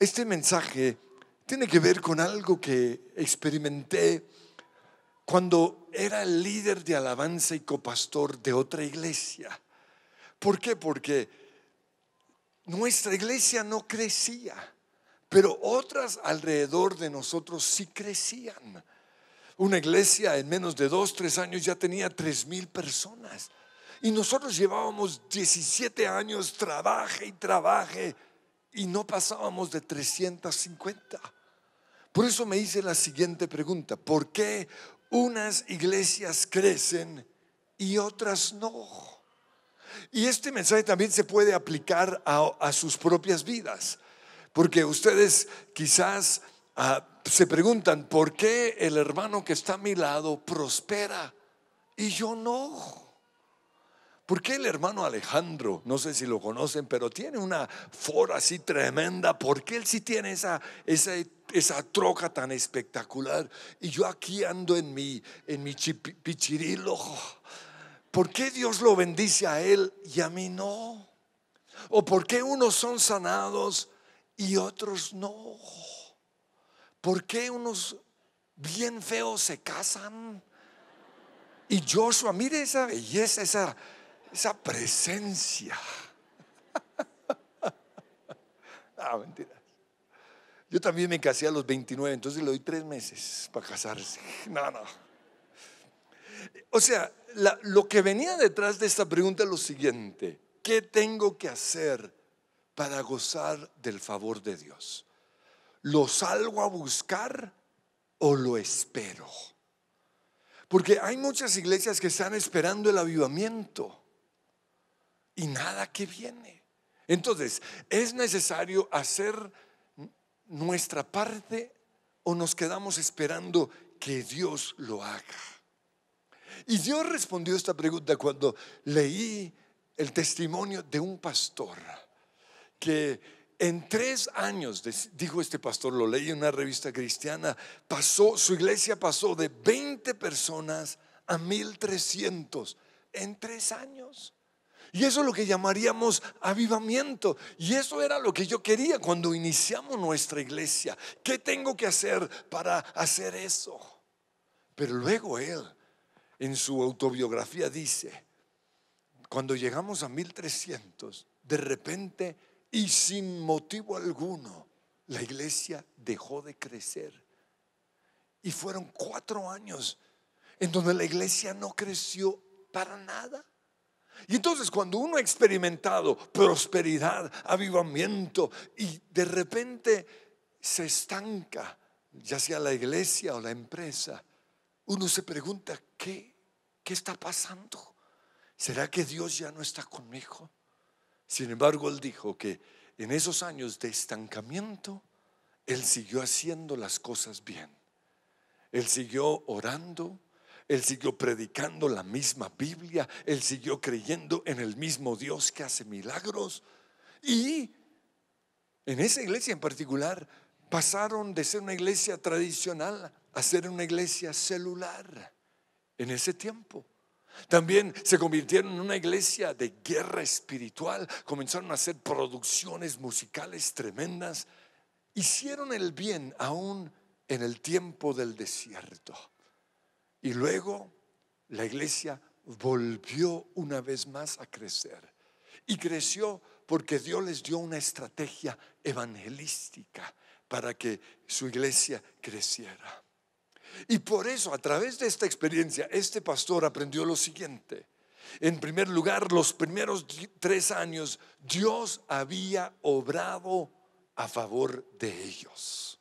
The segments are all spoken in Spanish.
Este mensaje tiene que ver con algo que experimenté cuando era líder de alabanza y copastor de otra iglesia. ¿Por qué? Porque nuestra iglesia no crecía, pero otras alrededor de nosotros sí crecían. Una iglesia en menos de dos, tres años ya tenía tres mil personas. Y nosotros llevábamos 17 años, trabaje y trabaje y no pasábamos de 350. Por eso me hice la siguiente pregunta, ¿por qué unas iglesias crecen y otras no? Y este mensaje también se puede aplicar a, sus propias vidas, porque ustedes quizás ah, se preguntan, ¿por qué el hermano que está a mi lado prospera y yo no? ¿Por qué el hermano Alejandro, no sé si lo conocen, pero tiene una fora así tremenda? ¿Por qué él sí tiene esa, esa, troca tan espectacular? Y yo aquí ando en mi, en mi ¿Por qué Dios lo bendice a él y a mí no? ¿O por qué unos son sanados y otros no? ¿Por qué unos bien feos se casan? Y Joshua, mire esa belleza, esa esa presencia. Ah, Yo también me casé a los 29, entonces le doy tres meses para casarse. No, no. O sea, lo que venía detrás de esta pregunta es lo siguiente. ¿Qué tengo que hacer para gozar del favor de Dios? ¿Lo salgo a buscar o lo espero? Porque hay muchas iglesias que están esperando el avivamiento y nada que viene. Entonces, ¿es necesario hacer nuestra parte o nos quedamos esperando que Dios lo haga? Y Dios respondió esta pregunta cuando leí el testimonio de un pastor que en tres años, dijo este pastor, lo leí en una revista cristiana, pasó, su iglesia pasó de 20 personas a 1300 en tres años. Y eso es lo que llamaríamos avivamiento. Y eso era lo que yo quería cuando iniciamos nuestra iglesia. ¿Qué tengo que hacer para hacer eso? Pero luego él, en su autobiografía, dice, cuando llegamos a 1300, de repente y sin motivo alguno, la iglesia dejó de crecer. Y fueron cuatro años en donde la iglesia no creció para nada. Y entonces cuando uno ha experimentado prosperidad, avivamiento y de repente se estanca, ya sea la iglesia o la empresa, uno se pregunta, ¿qué, qué está pasando? ¿Será que Dios ya no está conmigo? Sin embargo, él dijo que en esos años de estancamiento, él siguió haciendo las cosas bien. Él siguió orando, él siguió predicando la misma Biblia, él siguió creyendo en el mismo Dios que hace milagros. Y en esa iglesia en particular pasaron de ser una iglesia tradicional a ser una iglesia celular en ese tiempo. También se convirtieron en una iglesia de guerra espiritual, comenzaron a hacer producciones musicales tremendas, hicieron el bien aún en el tiempo del desierto. Y luego la iglesia volvió una vez más a crecer. Y creció porque Dios les dio una estrategia evangelística para que su iglesia creciera. Y por eso, a través de esta experiencia, este pastor aprendió lo siguiente. En primer lugar, los primeros tres años, Dios había obrado a favor de ellos.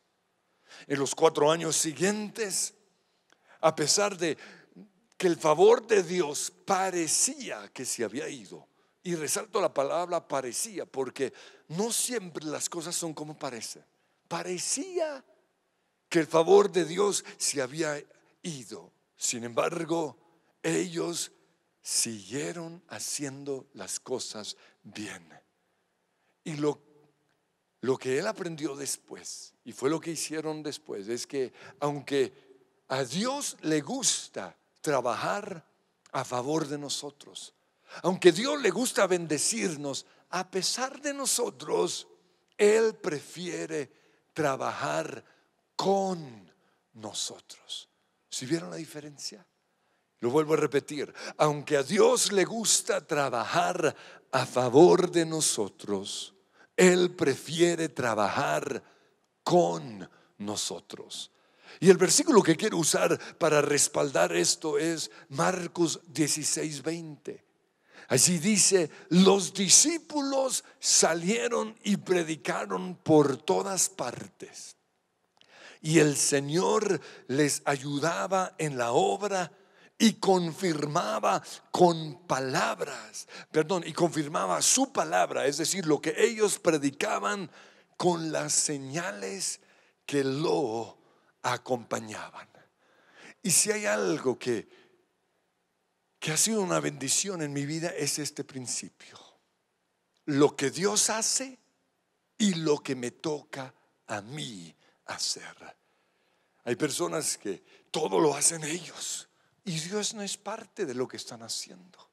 En los cuatro años siguientes, a pesar de que el favor de Dios parecía que se había ido. Y resalto la palabra parecía, porque no siempre las cosas son como parecen. Parecía que el favor de Dios se había ido. Sin embargo, ellos siguieron haciendo las cosas bien. Y lo, lo que él aprendió después, y fue lo que hicieron después, es que aunque a Dios le gusta trabajar a favor de nosotros. Aunque Dios le gusta bendecirnos, a pesar de nosotros, Él prefiere trabajar con nosotros. ¿Si vieron la diferencia? Lo vuelvo a repetir, aunque a Dios le gusta trabajar a favor de nosotros, Él prefiere trabajar con nosotros. Y el versículo que quiero usar para respaldar esto es Marcos 16, 20. Allí dice, los discípulos salieron y predicaron por todas partes. Y el Señor les ayudaba en la obra y confirmaba con palabras, perdón, y confirmaba su palabra, es decir, lo que ellos predicaban con las señales que lo acompañaban. Y si hay algo que, que ha sido una bendición en mi vida es este principio. Lo que Dios hace y lo que me toca a mí hacer. Hay personas que todo lo hacen ellos y Dios no es parte de lo que están haciendo.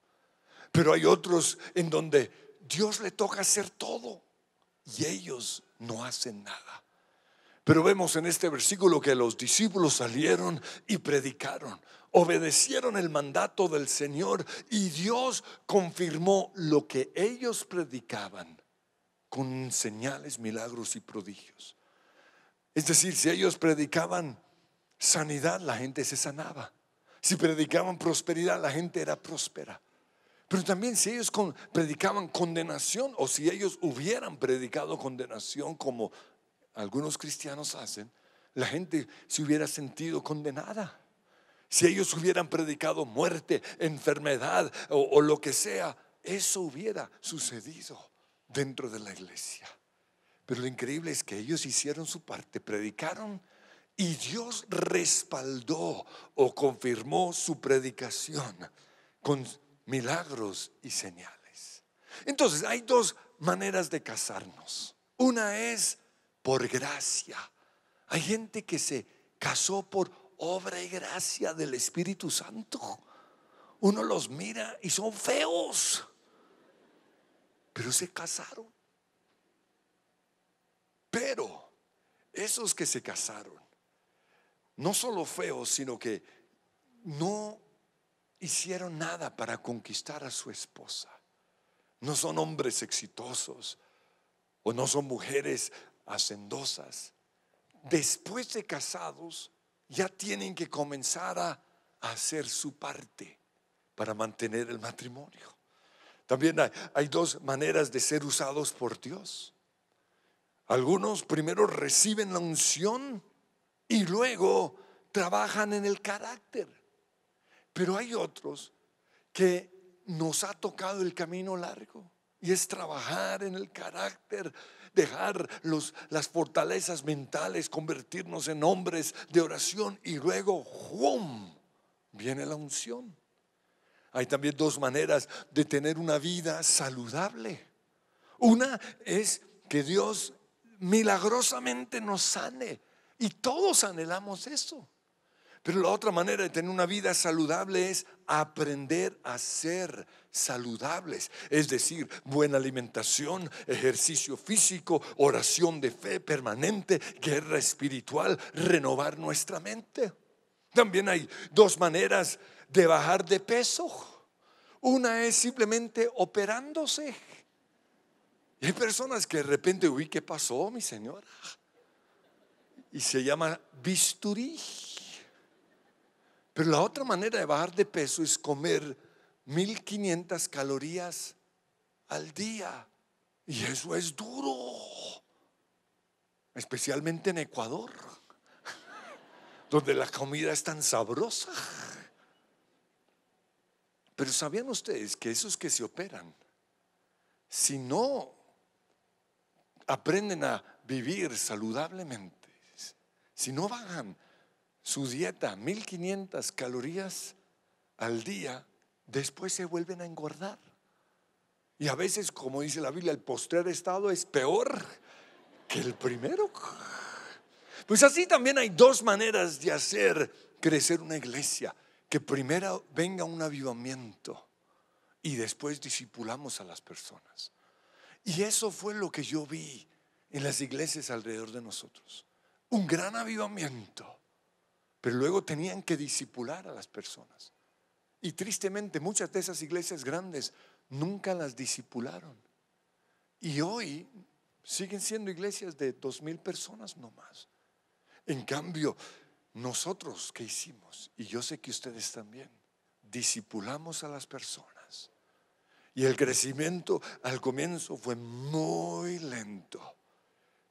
Pero hay otros en donde Dios le toca hacer todo y ellos no hacen nada. Pero vemos en este versículo que los discípulos salieron y predicaron, obedecieron el mandato del Señor y Dios confirmó lo que ellos predicaban con señales, milagros y prodigios. Es decir, si ellos predicaban sanidad, la gente se sanaba. Si predicaban prosperidad, la gente era próspera. Pero también si ellos predicaban condenación o si ellos hubieran predicado condenación como algunos cristianos hacen, la gente se hubiera sentido condenada. Si ellos hubieran predicado muerte, enfermedad o, lo que sea, eso hubiera sucedido dentro de la iglesia. Pero lo increíble es que ellos hicieron su parte, predicaron y Dios respaldó o confirmó su predicación con milagros y señales. Entonces, hay dos maneras de casarnos. Una es por gracia. Hay gente que se casó por obra y gracia del Espíritu Santo. Uno los mira y son feos, pero se casaron. Pero esos que se casaron, no solo feos, sino que no hicieron nada para conquistar a su esposa. No son hombres exitosos o no son mujeres hacendosas, después de casados, ya tienen que comenzar a hacer su parte para mantener el matrimonio. También hay, hay, dos maneras de ser usados por Dios. Algunos primero reciben la unción y luego trabajan en el carácter. Pero hay otros que nos ha tocado el camino largo y es trabajar en el carácter dejar las fortalezas mentales, convertirnos en hombres de oración y luego, ¡jum!, viene la unción. Hay también dos maneras de tener una vida saludable. Una es que Dios milagrosamente nos sane y todos anhelamos eso. Pero la otra manera de tener una vida saludable es aprender a ser saludables, es decir, buena alimentación, ejercicio físico, oración de fe permanente, guerra espiritual, renovar nuestra mente. También hay dos maneras de bajar de peso. Una es simplemente operándose. Y hay personas que de repente, uy, ¿qué pasó, mi señora? Y se llama bisturí. Pero la otra manera de bajar de peso es comer 1500 calorías al día. Y eso es duro, especialmente en Ecuador, donde la comida es tan sabrosa. Pero ¿sabían ustedes que esos que se operan, si no aprenden a vivir saludablemente, si no bajan su dieta, 1500 calorías al día, después se vuelven a engordar. Y a veces, como dice la Biblia, el postrer estado es peor que el primero. Pues así también hay dos maneras de hacer crecer una iglesia. Que primero venga un avivamiento y después disipulamos a las personas. Y eso fue lo que yo vi en las iglesias alrededor de nosotros. Un gran avivamiento pero luego tenían que disipular a las personas. Y tristemente muchas de esas iglesias grandes nunca las disipularon. Y hoy siguen siendo iglesias de dos mil personas más. En cambio, nosotros que hicimos, y yo sé que ustedes también, disipulamos a las personas. Y el crecimiento al comienzo fue muy lento,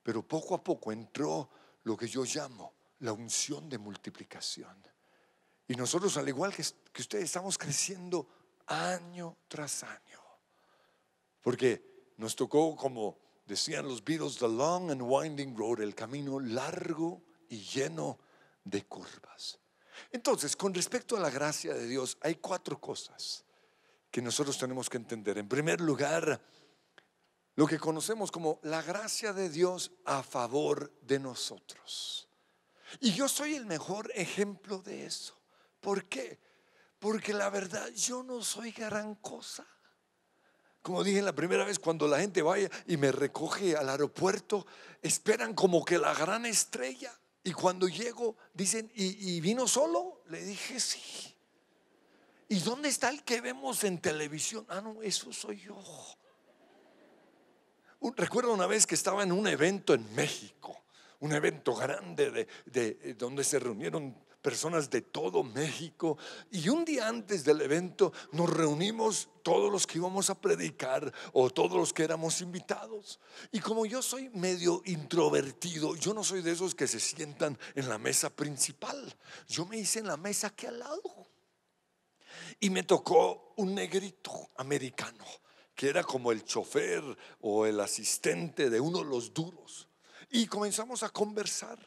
pero poco a poco entró lo que yo llamo la unción de multiplicación. Y nosotros, al igual que, ustedes, estamos creciendo año tras año. Porque nos tocó, como decían los Beatles, the long and winding road, el camino largo y lleno de curvas. Entonces, con respecto a la gracia de Dios, hay cuatro cosas que nosotros tenemos que entender. En primer lugar, lo que conocemos como la gracia de Dios a favor de nosotros. Y yo soy el mejor ejemplo de eso. ¿Por qué? Porque la verdad yo no soy gran cosa. Como dije la primera vez, cuando la gente vaya y me recoge al aeropuerto, esperan como que la gran estrella. Y cuando llego, dicen, ¿y, y vino solo? Le dije, sí. ¿Y dónde está el que vemos en televisión? Ah, no, eso soy yo. Recuerdo una vez que estaba en un evento en México un evento grande de, eh, donde se reunieron personas de todo México. Y un día antes del evento nos reunimos todos los que íbamos a predicar o todos los que éramos invitados. Y como yo soy medio introvertido, yo no soy de esos que se sientan en la mesa principal. Yo me hice en la mesa que al lado. Y me tocó un negrito americano que era como el chofer o el asistente de uno de los duros y comenzamos a conversar.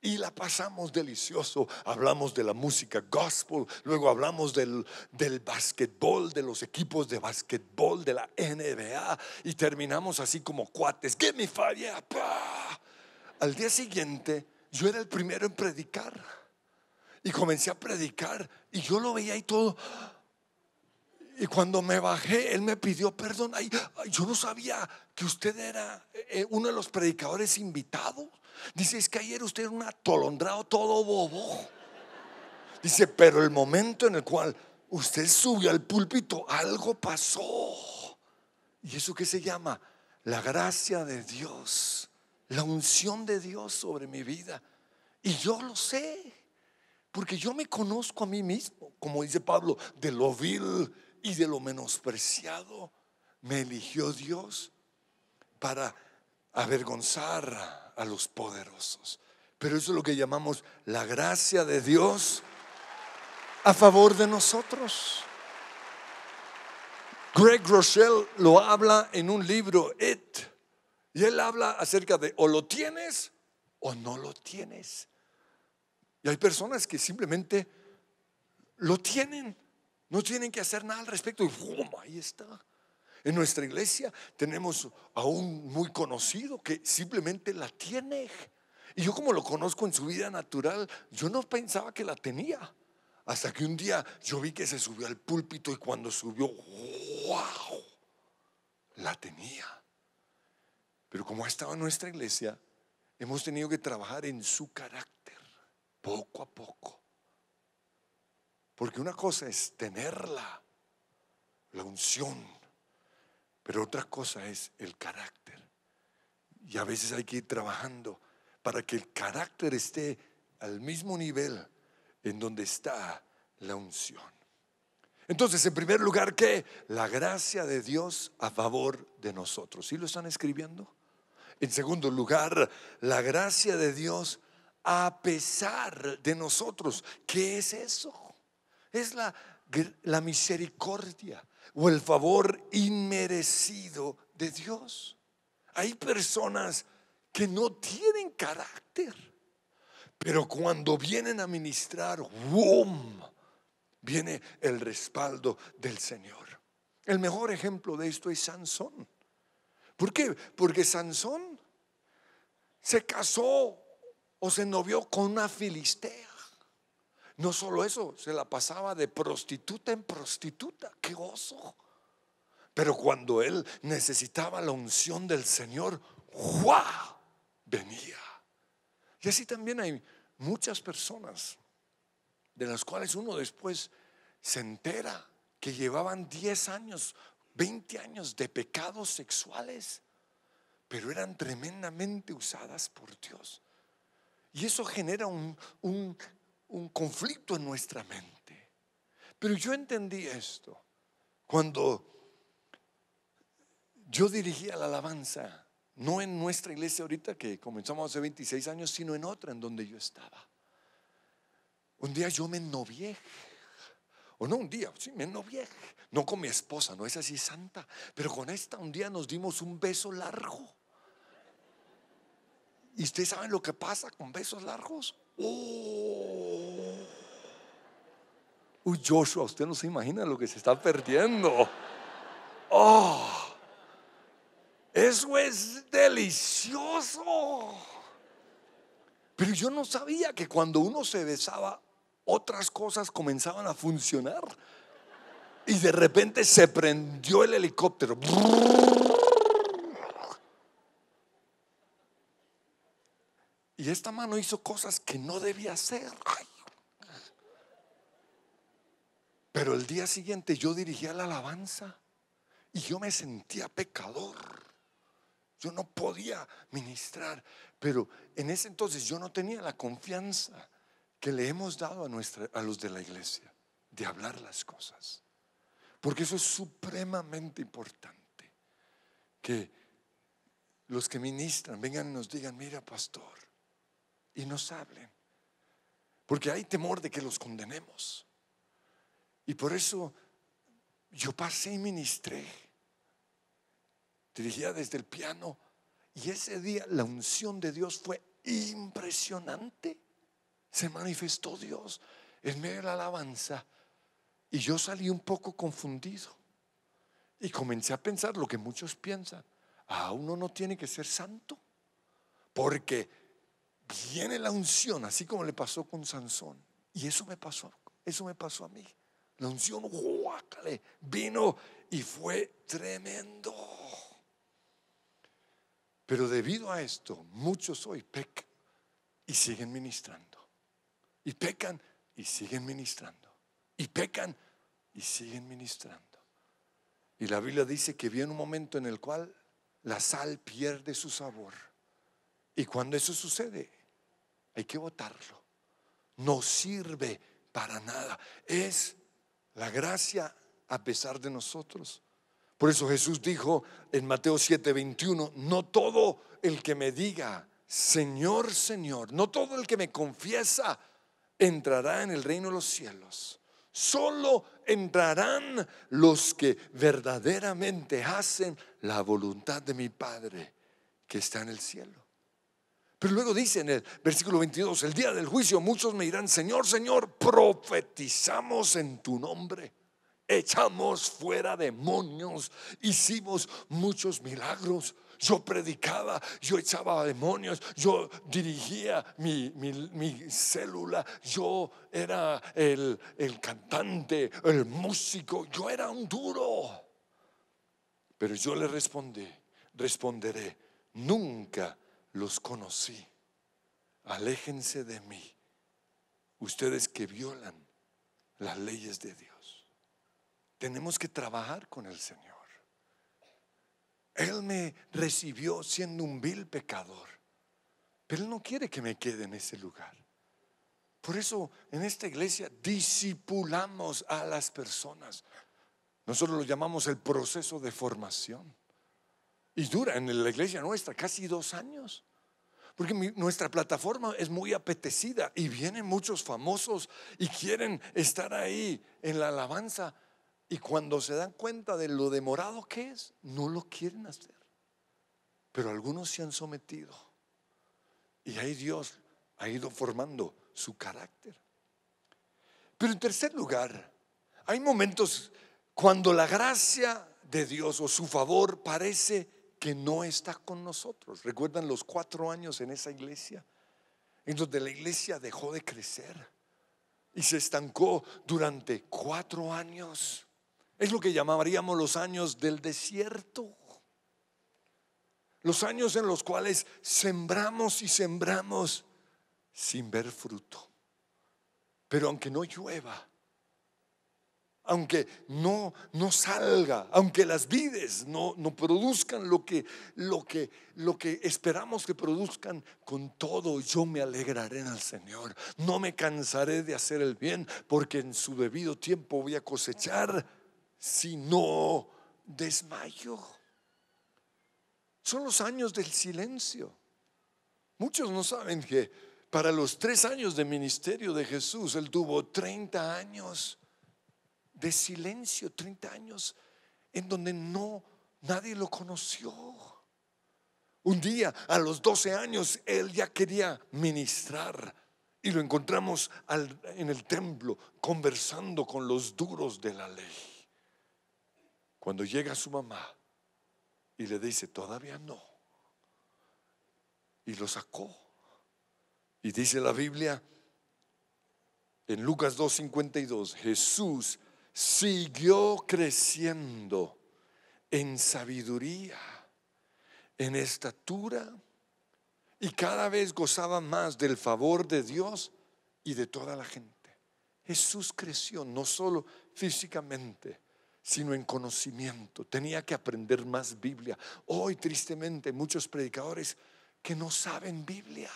Y la pasamos delicioso. Hablamos de la música gospel, luego hablamos del, del de los equipos de basquetbol, de la NBA, y terminamos así como cuates. Give me five, Al día siguiente, yo era el primero en predicar. Y comencé a predicar, y yo lo veía y todo. Y cuando me bajé, él me pidió perdón. Ay, yo no sabía que usted era eh, eh, uno de los predicadores invitados. Dice, es que ayer usted era un atolondrado todo bobo. Dice, pero el momento en el cual usted subió al púlpito, algo pasó. ¿Y eso que se llama? La gracia de Dios, la unción de Dios sobre mi vida. Y yo lo sé, porque yo me conozco a mí mismo, como dice Pablo, de lo vil y de lo menospreciado me eligió Dios para avergonzar a los poderosos. Pero eso es lo que llamamos la gracia de Dios a favor de nosotros. Greg Rochelle lo habla en un libro, It, y él habla acerca de o lo tienes o no lo tienes. Y hay personas que simplemente lo tienen no tienen que hacer nada al respecto. Y ¡fum! ahí está. En nuestra iglesia tenemos a un muy conocido que simplemente la tiene. Y yo como lo conozco en su vida natural, yo no pensaba que la tenía. Hasta que un día yo vi que se subió al púlpito y cuando subió, wow, la tenía. Pero como ha estado en nuestra iglesia, hemos tenido que trabajar en su carácter, poco a poco. Porque una cosa es tenerla, la unción, pero otra cosa es el carácter. Y a veces hay que ir trabajando para que el carácter esté al mismo nivel en donde está la unción. Entonces, en primer lugar, ¿qué? La gracia de Dios a favor de nosotros. ¿Sí lo están escribiendo? En segundo lugar, la gracia de Dios a pesar de nosotros. ¿Qué es eso? Es la, la misericordia o el favor inmerecido de Dios. Hay personas que no tienen carácter, pero cuando vienen a ministrar, ¡boom! viene el respaldo del Señor. El mejor ejemplo de esto es Sansón. ¿Por qué? Porque Sansón se casó o se novió con una filistea. No solo eso, se la pasaba de prostituta en prostituta. ¡Qué gozo! Pero cuando él necesitaba la unción del Señor, ¡Juá! Venía. Y así también hay muchas personas de las cuales uno después se entera que llevaban 10 años, 20 años de pecados sexuales, pero eran tremendamente usadas por Dios. Y eso genera un un conflicto en nuestra mente. Pero yo entendí esto cuando yo dirigía la alabanza, no en nuestra iglesia ahorita que comenzamos hace 26 años, sino en otra en donde yo estaba. Un día yo me novié o no un día, sí, me novié, no con mi esposa, no es así santa, pero con esta un día nos dimos un beso largo. ¿Y ustedes saben lo que pasa con besos largos? ¡Oh! Uy, Joshua, usted no se imagina lo que se está perdiendo. Oh, eso es delicioso. Pero yo no sabía que cuando uno se besaba, otras cosas comenzaban a funcionar. Y de repente se prendió el helicóptero. Y esta mano hizo cosas que no debía hacer. Pero el día siguiente yo dirigía la alabanza y yo me sentía pecador. Yo no podía ministrar, pero en ese entonces yo no tenía la confianza que le hemos dado a, nuestra, a los de la iglesia de hablar las cosas. Porque eso es supremamente importante. Que los que ministran vengan y nos digan, mira pastor, y nos hablen. Porque hay temor de que los condenemos. Y por eso yo pasé y ministré. Dirigía desde el piano. Y ese día la unción de Dios fue impresionante. Se manifestó Dios en medio de la alabanza. Y yo salí un poco confundido. Y comencé a pensar lo que muchos piensan. A uno no tiene que ser santo. Porque viene la unción, así como le pasó con Sansón. Y eso me pasó, eso me pasó a mí. La unción, vino y fue tremendo. Pero debido a esto, muchos hoy pecan y siguen ministrando. Y pecan y siguen ministrando. Y pecan y siguen ministrando. Y la Biblia dice que viene un momento en el cual la sal pierde su sabor. Y cuando eso sucede, hay que botarlo. No sirve para nada. Es la gracia a pesar de nosotros. Por eso Jesús dijo en Mateo 7:21, no todo el que me diga, Señor, Señor, no todo el que me confiesa entrará en el reino de los cielos. Solo entrarán los que verdaderamente hacen la voluntad de mi Padre que está en el cielo. Pero luego dice en el versículo 22, el día del juicio muchos me dirán, Señor, Señor, profetizamos en tu nombre, echamos fuera demonios, hicimos muchos milagros. Yo predicaba, yo echaba demonios, yo dirigía mi, mi, célula, yo era el, el cantante, el músico, yo era un duro. Pero yo le respondí, responderé, nunca los conocí. Aléjense de mí, ustedes que violan las leyes de Dios. Tenemos que trabajar con el Señor. Él me recibió siendo un vil pecador, pero Él no quiere que me quede en ese lugar. Por eso en esta iglesia disipulamos a las personas. Nosotros lo llamamos el proceso de formación. Y dura en la iglesia nuestra casi dos años. Porque nuestra plataforma es muy apetecida y vienen muchos famosos y quieren estar ahí en la alabanza. Y cuando se dan cuenta de lo demorado que es, no lo quieren hacer. Pero algunos se han sometido. Y ahí Dios ha ido formando su carácter. Pero en tercer lugar, hay momentos cuando la gracia de Dios o su favor parece que no está con nosotros. ¿Recuerdan los cuatro años en esa iglesia? En donde la iglesia dejó de crecer y se estancó durante cuatro años. Es lo que llamaríamos los años del desierto. Los años en los cuales sembramos y sembramos sin ver fruto. Pero aunque no llueva, aunque no, no salga, aunque las vides no, no produzcan lo que, lo, que, lo que esperamos que produzcan, con todo yo me alegraré en el Señor. No me cansaré de hacer el bien, porque en su debido tiempo voy a cosechar si no desmayo. Son los años del silencio. Muchos no saben que para los tres años de ministerio de Jesús, él tuvo 30 años de silencio, 30 años en donde no nadie lo conoció. Un día, a los 12 años, él ya quería ministrar y lo encontramos en el templo conversando con los duros de la ley. Cuando llega su mamá y le dice, todavía no, y lo sacó. Y dice la Biblia en Lucas 2.52, Jesús siguió creciendo en sabiduría, en estatura, y cada vez gozaba más del favor de Dios y de toda la gente. Jesús creció no solo físicamente, sino en conocimiento. Tenía que aprender más Biblia. Hoy, tristemente, muchos predicadores que no saben Biblia.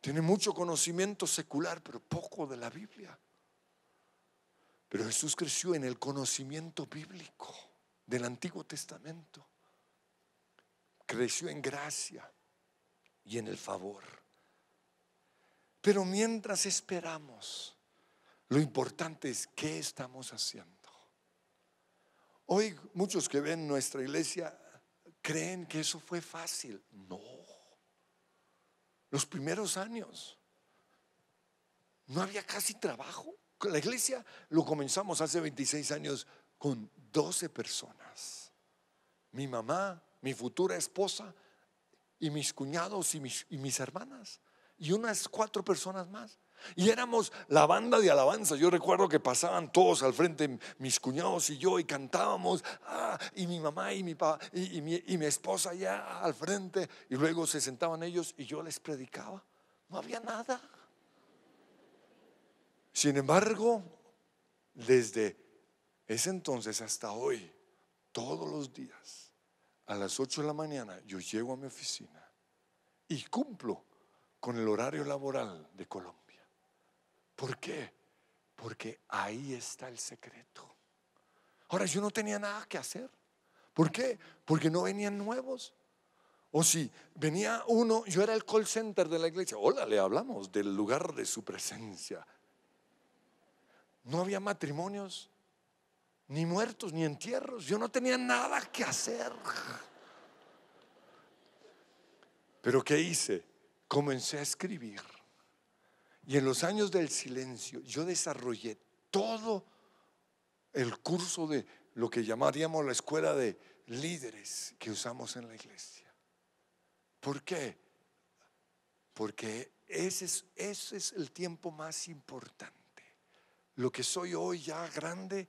Tienen mucho conocimiento secular, pero poco de la Biblia. Pero Jesús creció en el conocimiento bíblico del Antiguo Testamento. Creció en gracia y en el favor. Pero mientras esperamos, lo importante es qué estamos haciendo. Hoy muchos que ven nuestra iglesia creen que eso fue fácil. No. Los primeros años no había casi trabajo la iglesia lo comenzamos hace 26 años con 12 personas. Mi mamá, mi futura esposa y mis cuñados y mis, hermanas. Y unas cuatro personas más. Y éramos la banda de alabanza. Yo recuerdo que pasaban todos al frente, mis cuñados y yo, y cantábamos, ah, y mi mamá y mi, y mi esposa ya al frente. Y luego se sentaban ellos y yo les predicaba. No había nada. Sin embargo, desde ese entonces hasta hoy, todos los días, a las 8 de la mañana, yo llego a mi oficina y cumplo con el horario laboral de Colombia. ¿Por qué? Porque ahí está el secreto. Ahora yo no tenía nada que hacer. ¿Por qué? Porque no venían nuevos. O si venía uno, yo era el call center de la iglesia. Hola, le hablamos del lugar de su presencia. No había matrimonios, ni muertos, ni entierros. Yo no tenía nada que hacer. Pero ¿qué hice? Comencé a escribir. Y en los años del silencio yo desarrollé todo el curso de lo que llamaríamos la escuela de líderes que usamos en la iglesia. ¿Por qué? Porque ese es, ese es el tiempo más importante. Lo que soy hoy ya grande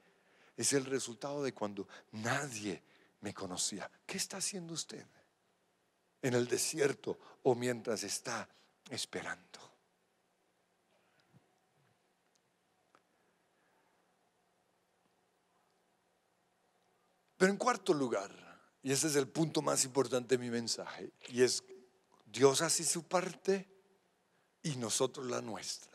es el resultado de cuando nadie me conocía. ¿Qué está haciendo usted en el desierto o mientras está esperando? Pero en cuarto lugar, y ese es el punto más importante de mi mensaje, y es Dios hace su parte y nosotros la nuestra.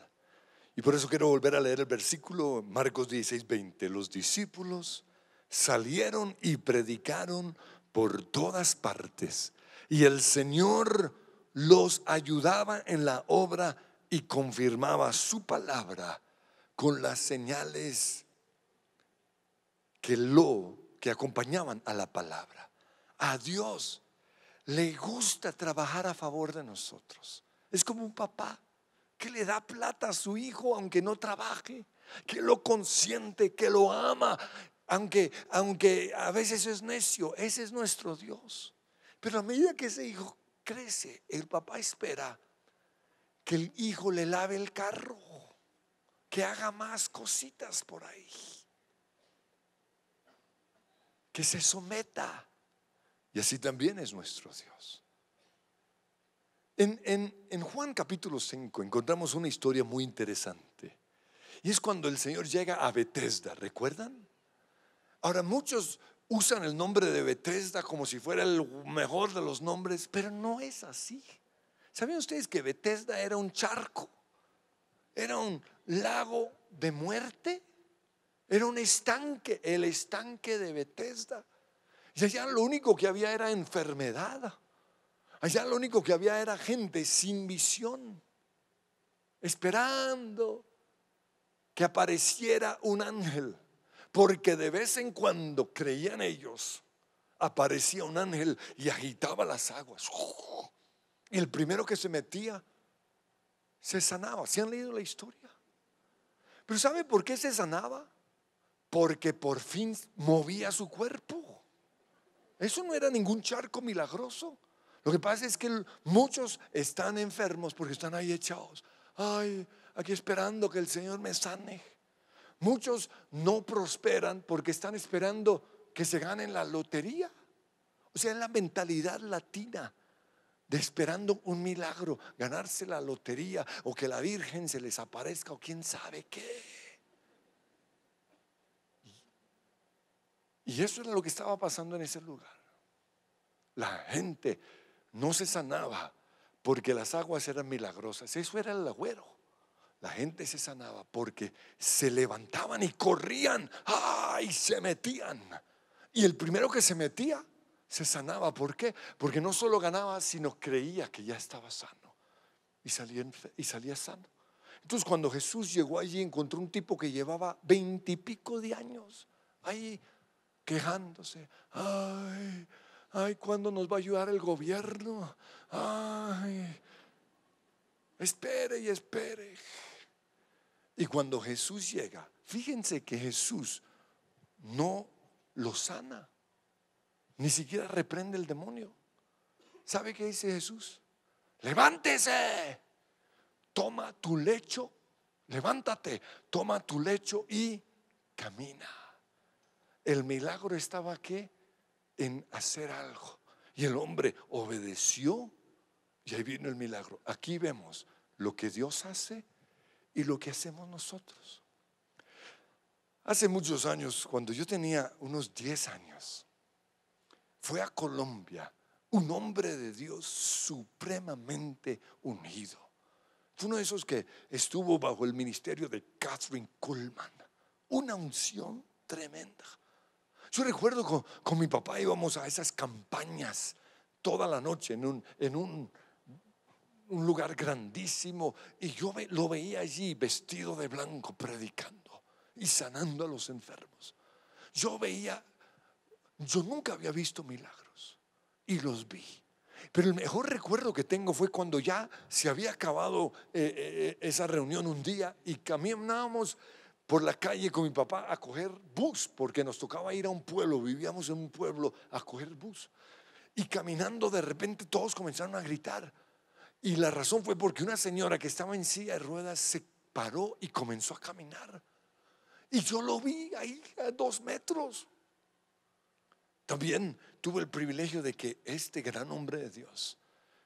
Y por eso quiero volver a leer el versículo Marcos 16, 20. Los discípulos salieron y predicaron por todas partes. Y el Señor los ayudaba en la obra y confirmaba su palabra con las señales que lo que acompañaban a la palabra. A Dios le gusta trabajar a favor de nosotros. Es como un papá que le da plata a su hijo aunque no trabaje, que lo consiente, que lo ama, aunque, aunque a veces es necio, ese es nuestro Dios. Pero a medida que ese hijo crece, el papá espera que el hijo le lave el carro, que haga más cositas por ahí, que se someta. Y así también es nuestro Dios. En, Juan capítulo 5 encontramos una historia muy interesante. Y es cuando el Señor llega a Bethesda, ¿recuerdan? Ahora, muchos usan el nombre de Bethesda como si fuera el mejor de los nombres, pero no es así. ¿Sabían ustedes que Bethesda era un charco? Era un lago de muerte. Era un estanque, el estanque de Bethesda. Y allá lo único que había era enfermedad. Allá lo único que había era gente sin visión, esperando que apareciera un ángel, porque de vez en cuando creían ellos, aparecía un ángel y agitaba las aguas. Y el primero que se metía se sanaba. ¿Se han leído la historia? Pero ¿sabe por qué se sanaba? Porque por fin movía su cuerpo. Eso no era ningún charco milagroso. Lo que pasa es que muchos están enfermos porque están ahí echados. Ay, aquí esperando que el Señor me sane. Muchos no prosperan porque están esperando que se gane la lotería. O sea, es la mentalidad latina de esperando un milagro, ganarse la lotería o que la Virgen se les aparezca o quién sabe qué. Y eso es lo que estaba pasando en ese lugar. La gente no se sanaba porque las aguas eran milagrosas. Eso era el agüero. La gente se sanaba porque se levantaban y corrían. ¡Ay! Se metían. Y el primero que se metía se sanaba. ¿Por qué? Porque no solo ganaba, sino creía que ya estaba sano. Y salía, y salía sano. Entonces cuando Jesús llegó allí encontró un tipo que llevaba veintipico de años ahí quejándose. ¡Ay! ay, ¿cuándo nos va a ayudar el gobierno? Ay, espere y espere. Y cuando Jesús llega, fíjense que Jesús no lo sana, ni siquiera reprende el demonio. ¿Sabe qué dice Jesús? Levántese, toma tu lecho, levántate, toma tu lecho y camina. El milagro estaba que en hacer algo. Y el hombre obedeció y ahí vino el milagro. Aquí vemos lo que Dios hace y lo que hacemos nosotros. Hace muchos años, cuando yo tenía unos 10 años, fue a Colombia un hombre de Dios supremamente unido. Fue uno de esos que estuvo bajo el ministerio de Catherine Coleman. Una unción tremenda. Yo recuerdo con, mi papá íbamos a esas campañas toda la noche en un, en un, un lugar grandísimo y yo lo veía allí vestido de blanco predicando y sanando a los enfermos. Yo veía, yo nunca había visto milagros y los vi. Pero el mejor recuerdo que tengo fue cuando ya se había acabado eh, eh, eh, esa reunión un día y caminábamos por la calle con mi papá a coger bus, porque nos tocaba ir a un pueblo, vivíamos en un pueblo, a coger bus. Y caminando de repente todos comenzaron a gritar. Y la razón fue porque una señora que estaba en silla de ruedas se paró y comenzó a caminar. Y yo lo vi ahí a dos metros. También tuve el privilegio de que este gran hombre de Dios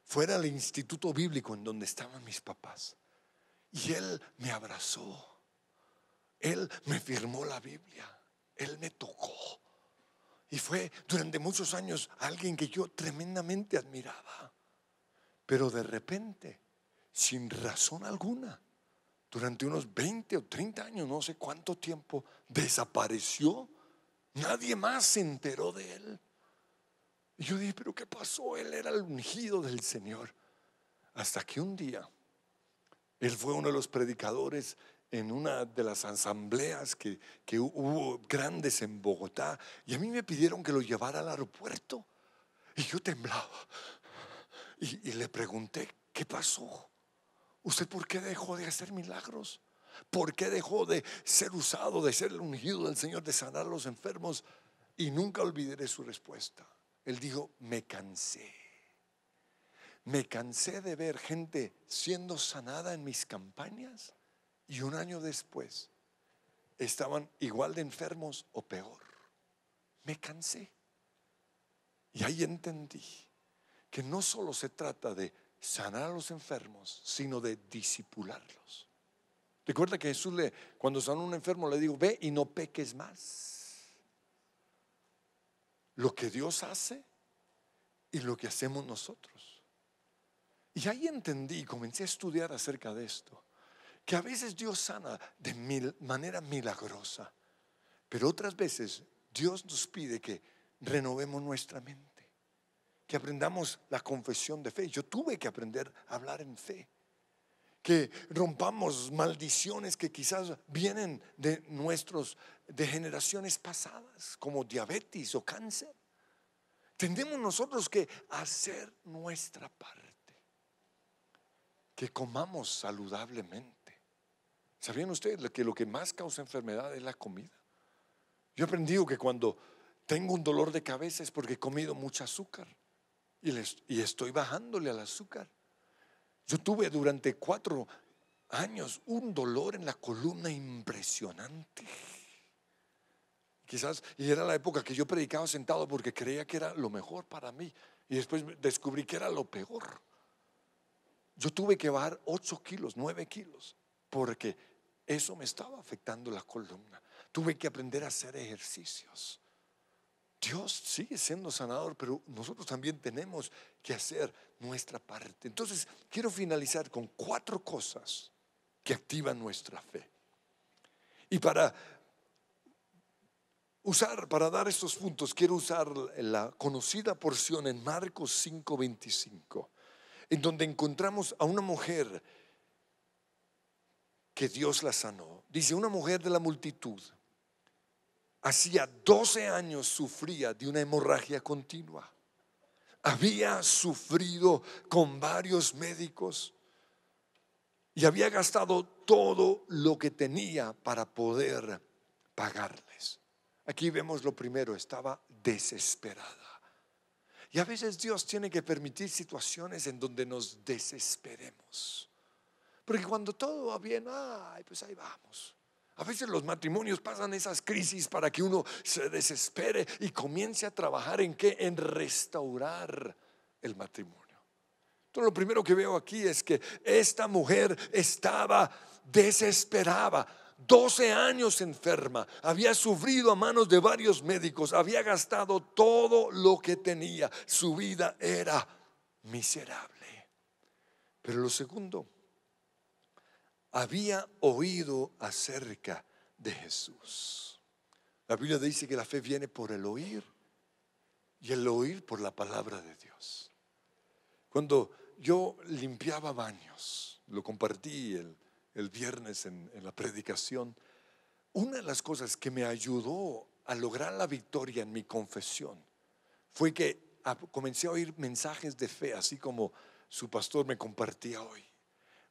fuera al instituto bíblico en donde estaban mis papás. Y él me abrazó él me firmó la Biblia, Él me tocó. Y fue durante muchos años alguien que yo tremendamente admiraba. Pero de repente, sin razón alguna, durante unos 20 o 30 años, no sé cuánto tiempo, desapareció. Nadie más se enteró de él. Y yo dije, pero ¿qué pasó? Él era el ungido del Señor. Hasta que un día, él fue uno de los predicadores en una de las asambleas que, hubo grandes en Bogotá y a mí me pidieron que lo llevara al aeropuerto y yo temblaba y, y le pregunté, ¿qué pasó? ¿Usted por qué dejó de hacer milagros? ¿Por qué dejó de ser usado, de ser el ungido del Señor, de sanar a los enfermos? Y nunca olvidaré su respuesta. Él dijo, me cansé. Me cansé de ver gente siendo sanada en mis campañas y un año después estaban igual de enfermos o peor. Me cansé. Y ahí entendí que no solo se trata de sanar a los enfermos, sino de disipularlos. Recuerda que Jesús le, cuando sanó a un enfermo le dijo, ve y no peques más. Lo que Dios hace y lo que hacemos nosotros. Y ahí entendí, y comencé a estudiar acerca de esto que a veces Dios sana de manera milagrosa, pero otras veces Dios nos pide que renovemos nuestra mente, que aprendamos la confesión de fe. Yo tuve que aprender a hablar en fe, que rompamos maldiciones que quizás vienen de nuestros de generaciones pasadas, como diabetes o cáncer. Tendemos nosotros que hacer nuestra parte, que comamos saludablemente ¿Sabían ustedes que lo que más causa enfermedad es la comida? Yo he aprendido que cuando tengo un dolor de cabeza es porque he comido mucho azúcar y, les, y estoy bajándole al azúcar. Yo tuve durante cuatro años un dolor en la columna impresionante. Quizás, y era la época que yo predicaba sentado porque creía que era lo mejor para mí. Y después descubrí que era lo peor. Yo tuve que bajar 8 kilos, 9 kilos, porque eso me estaba afectando la columna. Tuve que aprender a hacer ejercicios. Dios sigue siendo sanador, pero nosotros también tenemos que hacer nuestra parte. Entonces, quiero finalizar con cuatro cosas que activan nuestra fe. Y para usar, para dar estos puntos, quiero usar la conocida porción en Marcos 5:25, en donde encontramos a una mujer que Dios la sanó. Dice, una mujer de la multitud, hacía 12 años sufría de una hemorragia continua. Había sufrido con varios médicos y había gastado todo lo que tenía para poder pagarles. Aquí vemos lo primero, estaba desesperada. Y a veces Dios tiene que permitir situaciones en donde nos desesperemos porque cuando todo va bien, pues ahí vamos. A veces los matrimonios pasan esas crisis para que uno se desespere y comience a trabajar en qué? En restaurar el matrimonio. Entonces lo primero que veo aquí es que esta mujer estaba desesperada, 12 años enferma, había sufrido a manos de varios médicos, había gastado todo lo que tenía, su vida era miserable. Pero lo segundo, había oído acerca de Jesús. La Biblia dice que la fe viene por el oír y el oír por la palabra de Dios. Cuando yo limpiaba baños, lo compartí el, viernes en la predicación, una de las cosas que me ayudó a lograr la victoria en mi confesión fue que comencé a oír mensajes de fe, así como su pastor me compartía hoy.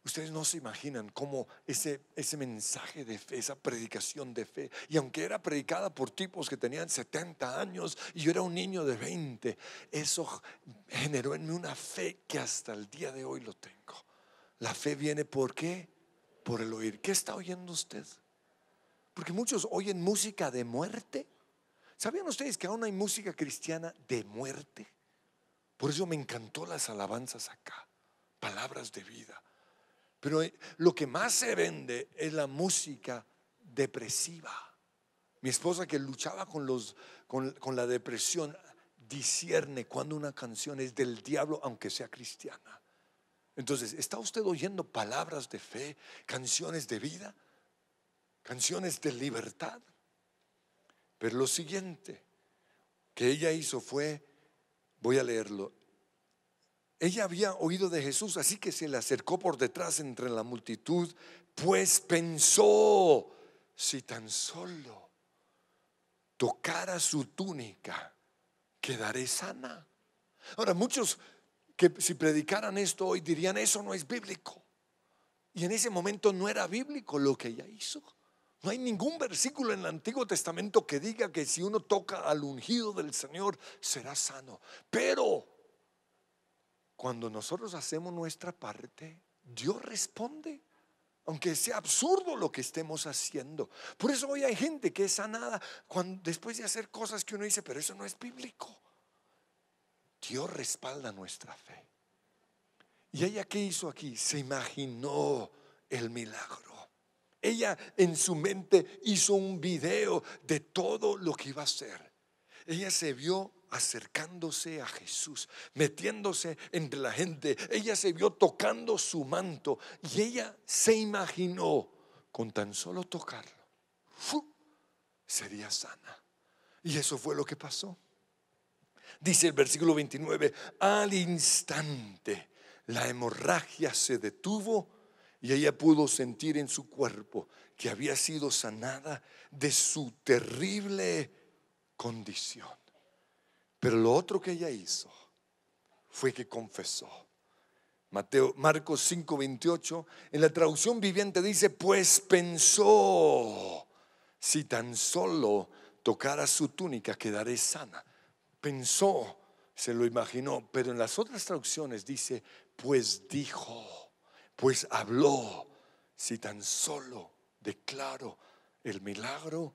Ustedes no se imaginan cómo ese, ese mensaje de fe, esa predicación de fe, y aunque era predicada por tipos que tenían 70 años y yo era un niño de 20, eso generó en mí una fe que hasta el día de hoy lo tengo. La fe viene por qué? Por el oír. ¿Qué está oyendo usted? Porque muchos oyen música de muerte. ¿Sabían ustedes que aún hay música cristiana de muerte? Por eso me encantó las alabanzas acá, palabras de vida pero eh, lo que más se vende es la música depresiva. Mi esposa que luchaba con, los, con, con la depresión discierne cuando una canción es del diablo, aunque sea cristiana. Entonces, ¿está usted oyendo palabras de fe, canciones de vida, canciones de libertad? Pero lo siguiente que ella hizo fue, voy a leerlo, ella había oído de Jesús, así que se le acercó por detrás entre la multitud, pues pensó, si tan solo tocara su túnica, quedaré sana. Ahora, muchos que si predicaran esto hoy dirían, eso no es bíblico. Y en ese momento no era bíblico lo que ella hizo. No hay ningún versículo en el Antiguo Testamento que diga que si uno toca al ungido del Señor será sano. Pero cuando nosotros hacemos nuestra parte, Dios responde aunque sea absurdo lo que estemos haciendo. Por eso hoy hay gente que es sanada cuando, después de hacer cosas que uno dice, pero eso no es bíblico. Dios respalda nuestra fe. ¿Y ella qué hizo aquí? Se imaginó el milagro. Ella en su mente hizo un video de todo lo que iba a hacer. Ella se vio acercándose a Jesús, metiéndose entre la gente. Ella se vio tocando su manto y ella se imaginó con tan solo tocarlo, sería sana. Y eso fue lo que pasó. Dice el versículo 29, al instante la hemorragia se detuvo y ella pudo sentir en su cuerpo que había sido sanada de su terrible condición. Pero lo otro que ella hizo fue que confesó. Mateo, Marcos 5:28, en la traducción viviente dice, pues pensó, si tan solo tocara su túnica quedaré sana. Pensó, se lo imaginó, pero en las otras traducciones dice, pues dijo, pues habló, si tan solo declaro el milagro,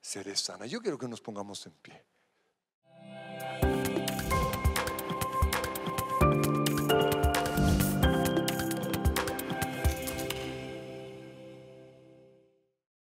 seré sana. Yo quiero que nos pongamos en pie.